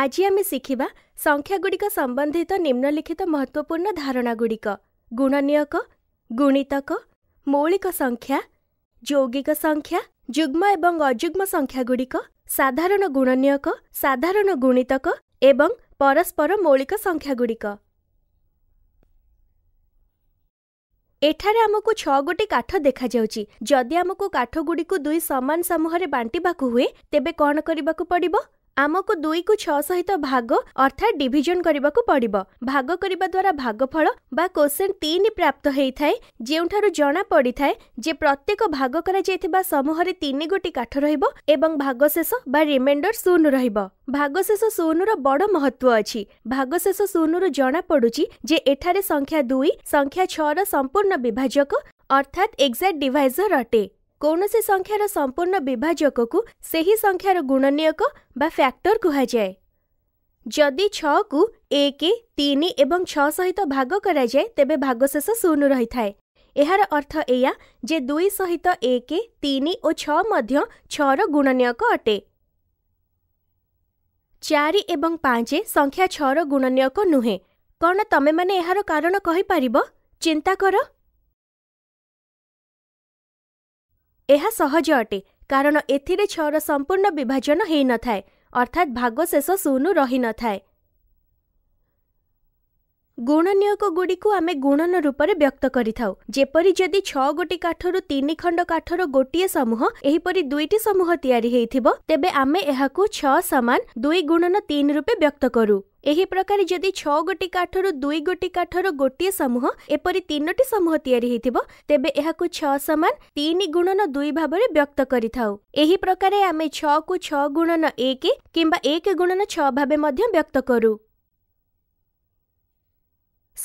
ଆଜି ଆମେ ଶିଖିବା ସଂଖ୍ୟାଗୁଡ଼ିକ ସମ୍ବନ୍ଧିତ ନିମ୍ନଲିଖିତ ମହତ୍ତ୍ୱପୂର୍ଣ୍ଣ ଧାରଣାଗୁଡ଼ିକ ଗୁଣନୀୟକ ଗୁଣିତକ ମୌଳିକ ସଂଖ୍ୟା ଯୌଗିକ ସଂଖ୍ୟା ଯୁଗ୍ମ ଏବଂ ଅଯୁଗ୍ମ ସଂଖ୍ୟାଗୁଡ଼ିକ ସାଧାରଣ ଗୁଣନୀୟକ ସାଧାରଣ ଗୁଣିତକ ଏବଂ ପରସ୍ପର ମୌଳିକ ସଂଖ୍ୟାଗୁଡ଼ିକ ଏଠାରେ ଆମକୁ ଛଅ ଗୋଟି କାଠ ଦେଖାଯାଉଛି ଯଦି ଆମକୁ କାଠଗୁଡ଼ିକୁ ଦୁଇ ସମାନ ସମୂହରେ ବାଣ୍ଟିବାକୁ ହୁଏ ତେବେ କ'ଣ କରିବାକୁ ପଡ଼ିବ ଆମକୁ ଦୁଇକୁ ଛଅ ସହିତ ଭାଗ ଅର୍ଥାତ୍ ଡିଭିଜନ କରିବାକୁ ପଡ଼ିବ ଭାଗ କରିବା ଦ୍ୱାରା ଭାଗଫଳ ବା କୋଶ୍ଚେନ୍ ତିନି ପ୍ରାପ୍ତ ହେଇଥାଏ ଯେଉଁଠାରୁ ଜଣା ପଡ଼ିଥାଏ ଯେ ପ୍ରତ୍ୟେକ ଭାଗ କରାଯାଇଥିବା ସମୂହରେ ତିନି ଗୋଟି କାଠ ରହିବ ଏବଂ ଭାଗଶେଷ ବା ରିମାଇଣ୍ଡର ଶୂନ ରହିବ ଭାଗଶେଷ ଶୂନର ବଡ଼ ମହତ୍ତ୍ୱ ଅଛି ଭାଗଶେଷ ଶୂନରୁ ଜଣାପଡ଼ୁଛି ଯେ ଏଠାରେ ସଂଖ୍ୟା ଦୁଇ ସଂଖ୍ୟା ଛଅର ସମ୍ପୂର୍ଣ୍ଣ ବିଭାଜକ ଅର୍ଥାତ୍ ଏକ୍ଜାକ୍ଟ ଡିଭାଇଜର ଅଟେ କୌଣସି ସଂଖ୍ୟାର ସମ୍ପୂର୍ଣ୍ଣ ବିଭାଜକକୁ ସେହି ସଂଖ୍ୟାର ଗୁଣନୀୟକ ବା ଫ୍ୟାକ୍ଟର କୁହାଯାଏ ଯଦି ଛଅକୁ ଏକ ତିନି ଏବଂ ଛଅ ସହିତ ଭାଗ କରାଯାଏ ତେବେ ଭାଗଶେଷ ଶୂନ ରହିଥାଏ ଏହାର ଅର୍ଥ ଏଇଆ ଯେ ଦୁଇ ସହିତ ଏକ ତିନି ଓ ଛଅ ମଧ୍ୟ ଛଅର ଗୁଣନୀୟକ ଅଟେ ଚାରି ଏବଂ ପାଞ୍ଚ ସଂଖ୍ୟା ଛଅର ଗୁଣନୀୟକ ନୁହେଁ କ'ଣ ତମେମାନେ ଏହାର କାରଣ କହିପାରିବ ଚିନ୍ତା କର ଏହା ସହଜ ଅଟେ କାରଣ ଏଥିରେ ଛଅର ସମ୍ପୂର୍ଣ୍ଣ ବିଭାଜନ ହୋଇନଥାଏ ଅର୍ଥାତ୍ ଭାଗ ଶେଷ ଶୂନ ରହିନଥାଏ ଗୁଣନୀୟକଗୁଡ଼ିକୁ ଆମେ ଗୁଣନ ରୂପରେ ବ୍ୟକ୍ତ କରିଥାଉ ଯେପରି ଯଦି ଛଅ ଗୋଟି କାଠରୁ ତିନି ଖଣ୍ଡ କାଠର ଗୋଟିଏ ସମୂହ ଏହିପରି ଦୁଇଟି ସମୂହ ତିଆରି ହୋଇଥିବ ତେବେ ଆମେ ଏହାକୁ ଛଅ ସମାନ ଦୁଇ ଗୁଣନ ତିନି ରୂପେ ବ୍ୟକ୍ତ କରୁ ଏହି ପ୍ରକାର ଯଦି ଛଅ ଗୋଟି କାଠରୁ ଦୁଇ ଗୋଟି କାଠରୁ ଗୋଟିଏ ସମୂହ ଏପରି ତିନୋଟି ସମୂହ ତିଆରି ହୋଇଥିବ ତେବେ ଏହାକୁ ଛଅ ସମାନ ତିନି ଗୁଣନ ଦୁଇ ଭାବରେ ବ୍ୟକ୍ତ କରିଥାଉ ଏହି ପ୍ରକାରେ ଆମେ ଛଅକୁ ଛଅ ଗୁଣନ ଏକ କିମ୍ବା ଏକ ଗୁଣନ ଛଅ ଭାବେ ମଧ୍ୟ ବ୍ୟକ୍ତ କରୁ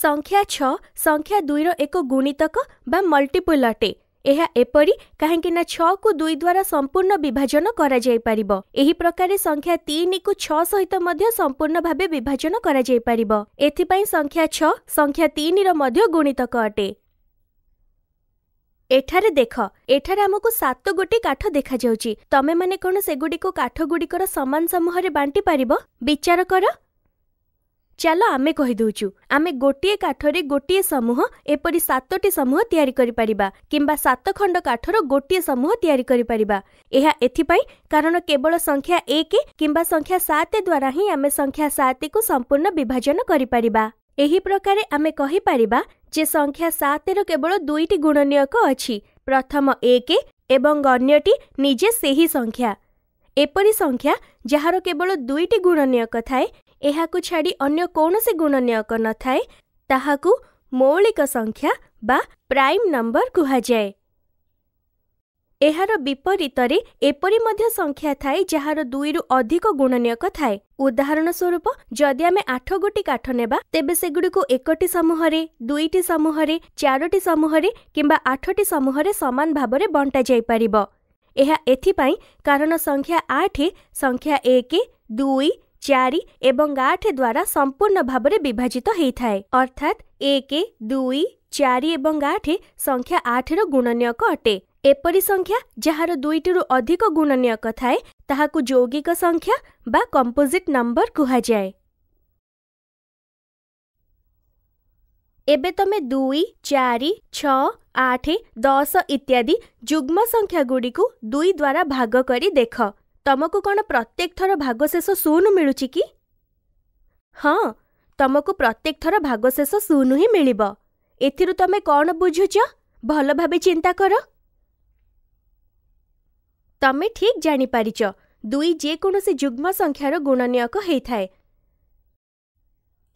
ସଂଖ୍ୟା ଛଅ ସଂଖ୍ୟା ଦୁଇର ଏକ ଗୁଣିତକ ବା ମଲ୍ଟିପୁଲ୍ ଅଟେ ଏହା ଏପରି କାହିଁକିନା ଛଅକୁ ଦୁଇ ଦ୍ୱାରା ସମ୍ପୂର୍ଣ୍ଣ ବିଭାଜନ କରାଯାଇପାରିବ ଏହି ପ୍ରକାରେ ସଂଖ୍ୟା ତିନିକୁ ଛଅ ସହିତ ମଧ୍ୟ ସମ୍ପୂର୍ଣ୍ଣ ଭାବେ ବିଭାଜନ କରାଯାଇପାରିବ ଏଥିପାଇଁ ସଂଖ୍ୟା ଛଅ ସଂଖ୍ୟା ତିନିର ମଧ୍ୟ ଗୁଣିତକ ଅଟେ ଏଠାରେ ଦେଖ ଏଠାରେ ଆମକୁ ସାତ ଗୋଟି କାଠ ଦେଖାଯାଉଛି ତମେମାନେ କ'ଣ ସେଗୁଡ଼ିକୁ କାଠଗୁଡ଼ିକର ସମାନ ସମୂହରେ ବାଣ୍ଟି ପାରିବ ବିଚାର କର ଚାଲ ଆମେ କହିଦେଉଛୁ ଆମେ ଗୋଟିଏ କାଠରେ ଗୋଟିଏ ସମୂହ ଏପରି ସାତଟି ସମୂହ ତିଆରି କରିପାରିବା କିମ୍ବା ସାତ ଖଣ୍ଡ କାଠର ଗୋଟିଏ ସମୂହ ତିଆରି କରିପାରିବା ଏହା ଏଥିପାଇଁ କାରଣ କେବଳ ସଂଖ୍ୟା ଏକ କିମ୍ବା ସଂଖ୍ୟା ସାତ ଦ୍ୱାରା ହିଁ ଆମେ ସଂଖ୍ୟା ସାତକୁ ସମ୍ପୂର୍ଣ୍ଣ ବିଭାଜନ କରିପାରିବା ଏହି ପ୍ରକାରେ ଆମେ କହିପାରିବା ଯେ ସଂଖ୍ୟା ସାତର କେବଳ ଦୁଇଟି ଗୁଣନୀୟକ ଅଛି ପ୍ରଥମ ଏକ ଏବଂ ଅନ୍ୟଟି ନିଜେ ସେହି ସଂଖ୍ୟା ଏପରି ସଂଖ୍ୟା ଯାହାର କେବଳ ଦୁଇଟି ଗୁଣନୀୟକ ଥାଏ ଏହାକୁ ଛାଡ଼ି ଅନ୍ୟ କୌଣସି ଗୁଣନୀୟକ ନଥାଏ ତାହାକୁ ମୌଳିକ ସଂଖ୍ୟା ବା ପ୍ରାଇମ୍ ନମ୍ବର କୁହାଯାଏ ଏହାର ବିପରୀତରେ ଏପରି ମଧ୍ୟ ସଂଖ୍ୟା ଥାଏ ଯାହାର ଦୁଇରୁ ଅଧିକ ଗୁଣନୀୟକ ଥାଏ ଉଦାହରଣ ସ୍ୱରୂପ ଯଦି ଆମେ ଆଠ ଗୋଟି କାଠ ନେବା ତେବେ ସେଗୁଡ଼ିକୁ ଏକଟି ସମୂହରେ ଦୁଇଟି ସମୂହରେ ଚାରୋଟି ସମୂହରେ କିମ୍ବା ଆଠଟି ସମୂହରେ ସମାନ ଭାବରେ ବଣ୍ଟା ଯାଇପାରିବ ଏହା ଏଥିପାଇଁ କାରଣ ସଂଖ୍ୟା ଆଠ ସଂଖ୍ୟା ଏକ ଦୁଇ चारि आठ द्वारा संपूर्ण भाव विभाजित होता है अर्थात एक दुई चार आठ संख्या आठ रुणनयक अटे एपरी संख्या जार दुईट रु अधिक गुणनयक थाए ताक जौगिक संख्या बा कंपोजिट नंबर कहुए एबे तुम्हें दुई छ आठ दस इत्यादि जुग्म संख्या गुड़ी को दुई द्वारा भाग कर देख ତମକୁ କ'ଣ ପ୍ରତ୍ୟେକ ଥର ଭାଗଶେଷ ଶୂନ ମିଳୁଛି କି ହଁ ତମକୁ ପ୍ରତ୍ୟେକ ଥର ଭାଗଶେଷ ଶୂନ ହିଁ ମିଳିବ ଏଥିରୁ ତମେ କ'ଣ ବୁଝୁଛ ଭଲ ଭାବେ ଚିନ୍ତା କର ତମେ ଠିକ୍ ଜାଣିପାରିଛ ଦୁଇ ଯେକୌଣସି ଯୁଗ୍ମ ସଂଖ୍ୟାର ଗୁଣନୀୟକ ହୋଇଥାଏ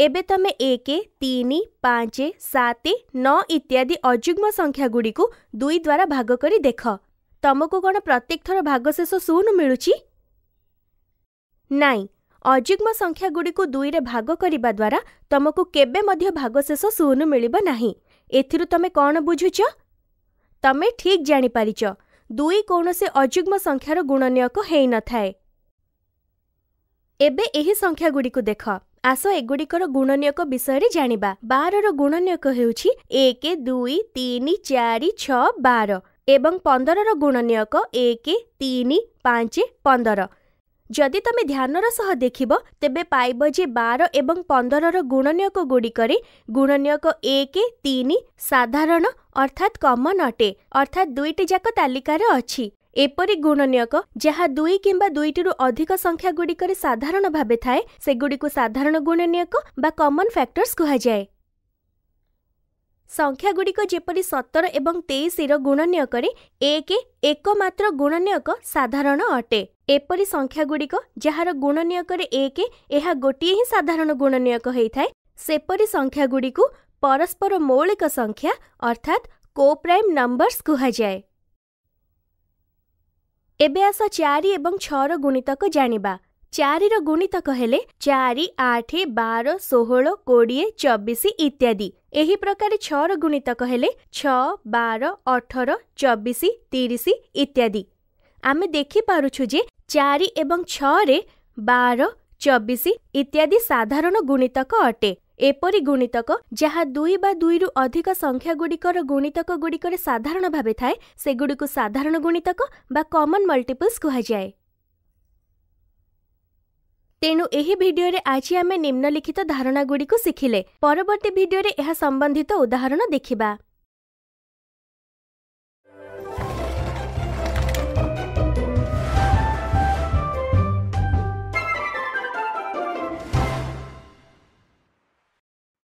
ଏବେ ତମେ ଏକ ତିନି ପାଞ୍ଚ ସାତ ନଅ ଇତ୍ୟାଦି ଅଯୁଗ୍ମ ସଂଖ୍ୟାଗୁଡ଼ିକୁ ଦୁଇ ଦ୍ୱାରା ଭାଗ କରି ଦେଖ ତମକୁ କ'ଣ ପ୍ରତ୍ୟେକ ଥର ଭାଗଶେଷ ଶୂନ ମିଳୁଛି ନାଇଁ ଅଯୁଗ୍ମ ସଂଖ୍ୟାଗୁଡ଼ିକୁ ଦୁଇରେ ଭାଗ କରିବା ଦ୍ୱାରା ତମକୁ କେବେ ମଧ୍ୟ ଭାଗଶେଷ ଶୂନ ମିଳିବ ନାହିଁ ଏଥିରୁ ତମେ କ'ଣ ବୁଝୁଛ ତମେ ଠିକ୍ ଜାଣିପାରିଛ ଦୁଇ କୌଣସି ଅଯୁଗ୍ମ ସଂଖ୍ୟାର ଗୁଣନୀୟକ ହୋଇନଥାଏ ଏବେ ଏହି ସଂଖ୍ୟାଗୁଡ଼ିକୁ ଦେଖ ଆସ ଏଗୁଡ଼ିକର ଗୁଣନୀୟକ ବିଷୟରେ ଜାଣିବା ବାରର ଗୁଣନୀୟକ ହେଉଛି ଏକ ଦୁଇ ତିନି ଚାରି ଛଅ ବାର ଏବଂ ପନ୍ଦରର ଗୁଣନୀୟକ ଏକ ତିନି ପାଞ୍ଚ ପନ୍ଦର ଯଦି ତୁମେ ଧ୍ୟାନର ସହ ଦେଖିବ ତେବେ ପାଇବ ଯେ ବାର ଏବଂ ପନ୍ଦରର ଗୁଣନୀୟକ ଗୁଡ଼ିକରେ ଗୁଣନୀୟକ ଏକ ତିନି ସାଧାରଣ ଅର୍ଥାତ୍ କମନ୍ ଅଟେ ଅର୍ଥାତ୍ ଦୁଇଟି ଯାକ ତାଲିକାରେ ଅଛି ଏପରି ଗୁଣନୀୟକ ଯାହା ଦୁଇ କିମ୍ବା ଦୁଇଟିରୁ ଅଧିକ ସଂଖ୍ୟା ଗୁଡ଼ିକରେ ସାଧାରଣ ଭାବେ ଥାଏ ସେଗୁଡ଼ିକୁ ସାଧାରଣ ଗୁଣନୀୟକ ବା କମନ୍ ଫ୍ୟାକ୍ଟର୍ସ କୁହାଯାଏ ସଂଖ୍ୟାଗୁଡ଼ିକ ଯେପରି ସତର ଏବଂ ତେଇଶର ଗୁଣନୀୟକରେ ଏକ ଏକମାତ୍ର ଗୁଣନୀୟକ ସାଧାରଣ ଅଟେ ଏପରି ସଂଖ୍ୟାଗୁଡ଼ିକ ଯାହାର ଗୁଣନୀୟକରେ ଏକ ଏହା ଗୋଟିଏ ହିଁ ସାଧାରଣ ଗୁଣନୀୟକ ହୋଇଥାଏ ସେପରି ସଂଖ୍ୟାଗୁଡ଼ିକୁ ପରସ୍ପର ମୌଳିକ ସଂଖ୍ୟା ଅର୍ଥାତ୍ କୋପ୍ରାଇମ୍ ନମ୍ବର୍ସ କୁହାଯାଏ ଏବେ ଆସ ଚାରି ଏବଂ ଛଅର ଗୁଣିତକ ଜାଣିବା ଚାରିର ଗୁଣିତକ ହେଲେ ଚାରି ଆଠ ବାର ଷୋହଳ କୋଡ଼ିଏ ଚବିଶ ଇତ୍ୟାଦି ଏହି ପ୍ରକାର ଛଅର ଗୁଣିତକ ହେଲେ ଛଅ ବାର ଅଠର ଚବିଶ ତିରିଶ ଇତ୍ୟାଦି ଆମେ ଦେଖିପାରୁଛୁ ଯେ ଚାରି ଏବଂ ଛଅରେ ବାର ଚବିଶ ଇତ୍ୟାଦି ସାଧାରଣ ଗୁଣିତକ ଅଟେ ଏପରି ଗୁଣିତକ ଯାହା ଦୁଇ ବା ଦୁଇରୁ ଅଧିକ ସଂଖ୍ୟାଗୁଡ଼ିକର ଗୁଣିତକ ଗୁଡ଼ିକରେ ସାଧାରଣ ଭାବେ ଥାଏ ସେଗୁଡ଼ିକୁ ସାଧାରଣ ଗୁଣିତକ ବା କମନ୍ ମଲ୍ଟିପଲ୍ସ କୁହାଯାଏ ତେଣୁ ଏହି ଭିଡିଓରେ ଆଜି ଆମେ ନିମ୍ନଲିଖିତ ଧାରଣାଗୁଡ଼ିକୁ ଶିଖିଲେ ପରବର୍ତ୍ତୀ ଭିଡିଓରେ ଏହା ସମ୍ବନ୍ଧିତ ଉଦାହରଣ ଦେଖିବା